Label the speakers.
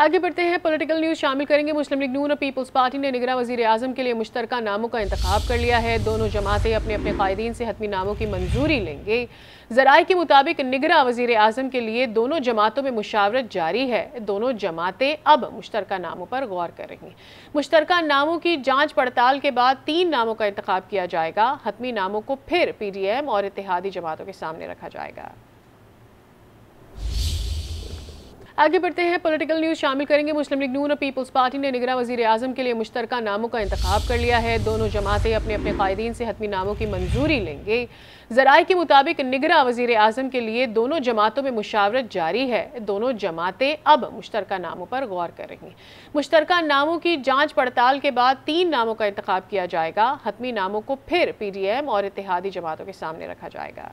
Speaker 1: आगे बढ़ते हैं पॉलिटिकल न्यूज शामिल करेंगे मुस्लिम लीग नून और पीपल्स पार्टी ने निगरा वजीर अजम के लिए मुश्तर नामों का इंतखब कर लिया है दोनों जमातें अपने अपने कायदीन से हतमी नामों की मंजूरी लेंगे जराये के मुताबिक निगरा वजीर अजम के लिए दोनों जमातों में मुशावरत जारी है दोनों जमातें अब मुश्तर नामों पर गौर कर रही हैं मुश्तर नामों की जाँच पड़ताल के बाद तीन नामों का इंतखब किया जाएगा हतमी नामों को फिर पी डी एम और इतिहादी जमातों के सामने रखा जाएगा आगे बढ़ते हैं पॉलिटिकल न्यूज शामिल करेंगे मुस्लिम लीग नून और पीपल्स पार्टी ने निगरा वजीर अजम के लिए मुश्तर नामों का इंतखब कर लिया है दोनों जमातें अपने अपने कायदीन से हतमी नामों की मंजूरी लेंगे जराए के मुताबिक निगरा वजीर अजम के लिए दोनों जमातों में मुशावरत जारी है दोनों जमातें अब मुश्तर नामों पर गौर कर रही हैं मुश्तर नामों की जाँच पड़ताल के बाद तीन नामों का इंतखब किया जाएगा हतमी नामों को फिर पी डी एम और इतिहादी जमातों के सामने रखा जाएगा